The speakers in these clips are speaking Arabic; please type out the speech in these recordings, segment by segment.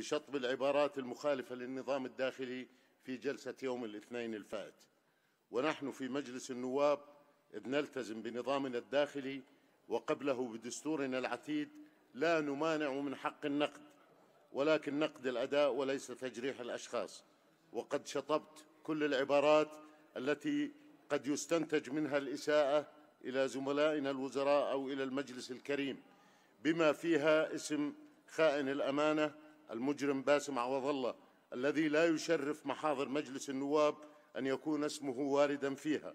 بشطب العبارات المخالفة للنظام الداخلي في جلسة يوم الاثنين الفائت ونحن في مجلس النواب إذ نلتزم بنظامنا الداخلي وقبله بدستورنا العتيد لا نمانع من حق النقد ولكن نقد الأداء وليس تجريح الأشخاص وقد شطبت كل العبارات التي قد يستنتج منها الإساءة إلى زملائنا الوزراء أو إلى المجلس الكريم بما فيها اسم خائن الأمانة المجرم باسم عوض الله الذي لا يشرف محاضر مجلس النواب أن يكون اسمه واردا فيها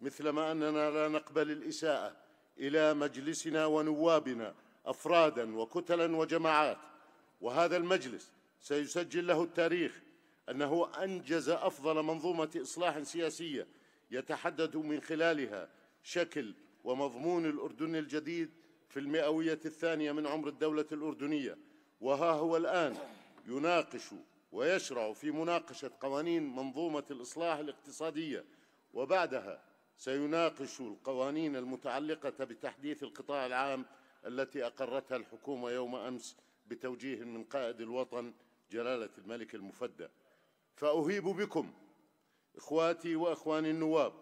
مثلما أننا لا نقبل الإساءة إلى مجلسنا ونوابنا أفرادا وكتلا وجماعات وهذا المجلس سيسجل له التاريخ أنه أنجز أفضل منظومة إصلاح سياسية يتحدد من خلالها شكل ومضمون الأردن الجديد في المئوية الثانية من عمر الدولة الأردنية وها هو الآن يناقش ويشرع في مناقشة قوانين منظومة الإصلاح الاقتصادية وبعدها سيناقش القوانين المتعلقة بتحديث القطاع العام التي أقرتها الحكومة يوم أمس بتوجيه من قائد الوطن جلالة الملك المفدى فأهيب بكم إخواتي وإخواني النواب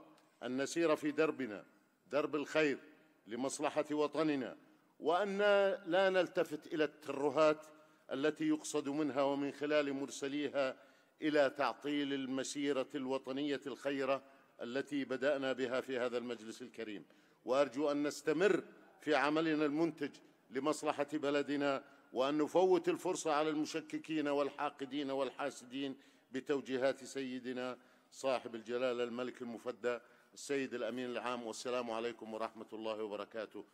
أن نسير في دربنا درب الخير لمصلحة وطننا وأن لا نلتفت إلى الترهات التي يقصد منها ومن خلال مرسليها إلى تعطيل المسيرة الوطنية الخيرة التي بدأنا بها في هذا المجلس الكريم وأرجو أن نستمر في عملنا المنتج لمصلحة بلدنا وأن نفوت الفرصة على المشككين والحاقدين والحاسدين بتوجيهات سيدنا صاحب الجلالة الملك المفدى السيد الأمين العام والسلام عليكم ورحمة الله وبركاته